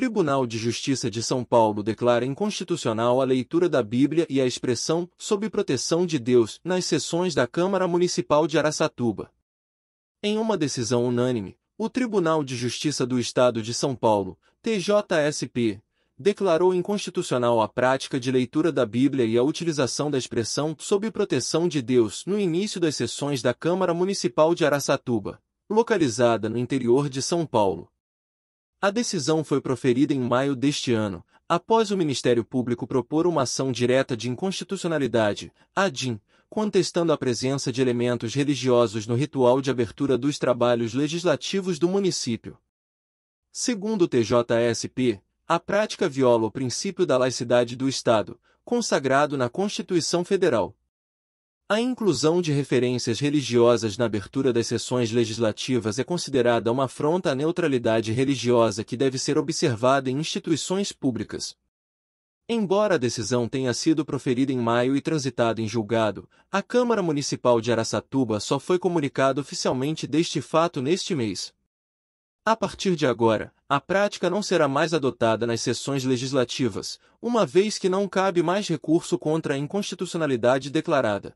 Tribunal de Justiça de São Paulo declara inconstitucional a leitura da Bíblia e a expressão sob proteção de Deus nas sessões da Câmara Municipal de Araçatuba. Em uma decisão unânime, o Tribunal de Justiça do Estado de São Paulo, TJSP, declarou inconstitucional a prática de leitura da Bíblia e a utilização da expressão sob proteção de Deus no início das sessões da Câmara Municipal de Araçatuba, localizada no interior de São Paulo a decisão foi proferida em maio deste ano, após o Ministério Público propor uma ação direta de inconstitucionalidade, DIN, contestando a presença de elementos religiosos no ritual de abertura dos trabalhos legislativos do município. Segundo o TJSP, a prática viola o princípio da laicidade do Estado, consagrado na Constituição Federal. A inclusão de referências religiosas na abertura das sessões legislativas é considerada uma afronta à neutralidade religiosa que deve ser observada em instituições públicas. Embora a decisão tenha sido proferida em maio e transitada em julgado, a Câmara Municipal de Araçatuba só foi comunicada oficialmente deste fato neste mês. A partir de agora, a prática não será mais adotada nas sessões legislativas, uma vez que não cabe mais recurso contra a inconstitucionalidade declarada.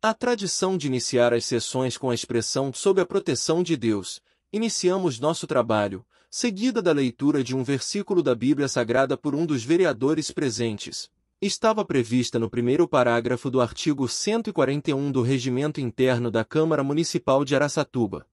A tradição de iniciar as sessões com a expressão sob a proteção de Deus, iniciamos nosso trabalho, seguida da leitura de um versículo da Bíblia Sagrada por um dos vereadores presentes. Estava prevista no primeiro parágrafo do artigo 141 do Regimento Interno da Câmara Municipal de Araçatuba.